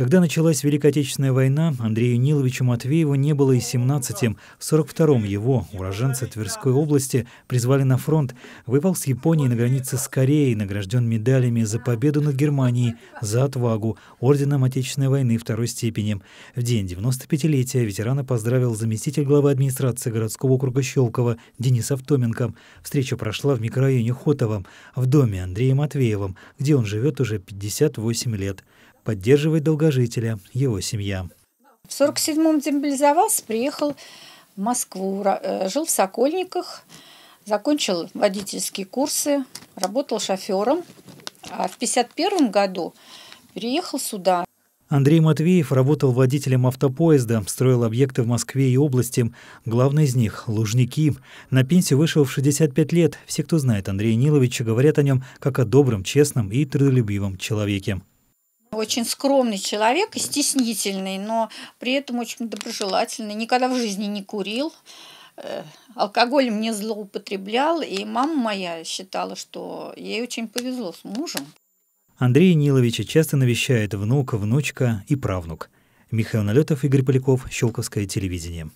Когда началась Великая Отечественная война, Андрею Ниловичу Матвееву не было и 17. В 42-м его, уроженца Тверской области, призвали на фронт. Воевал с Японией на границе с Кореей, награжден медалями за победу над Германией, за отвагу, орденом Отечественной войны второй степени. В день 95-летия ветерана поздравил заместитель главы администрации городского округа Щелково Денис Автоменко. Встреча прошла в микрорайоне Хотовом, в доме Андрея Матвеевым, где он живет уже 58 лет. Поддерживает долгожителя его семья. В 47-м демобилизовался, приехал в Москву, э, жил в Сокольниках, закончил водительские курсы, работал шофером. А в 51 году переехал сюда. Андрей Матвеев работал водителем автопоезда, строил объекты в Москве и области. Главный из них – Лужники. На пенсию вышел в 65 лет. Все, кто знает Андрея Ниловича, говорят о нем как о добром, честном и трудолюбивом человеке. Очень скромный человек и стеснительный, но при этом очень доброжелательный. Никогда в жизни не курил э, алкоголем не злоупотреблял, и мама моя считала, что ей очень повезло с мужем. Андрей Ниловича часто навещает внук, внучка и правнук. Михаил Налетов, Игорь Поляков, Щелковское телевидение.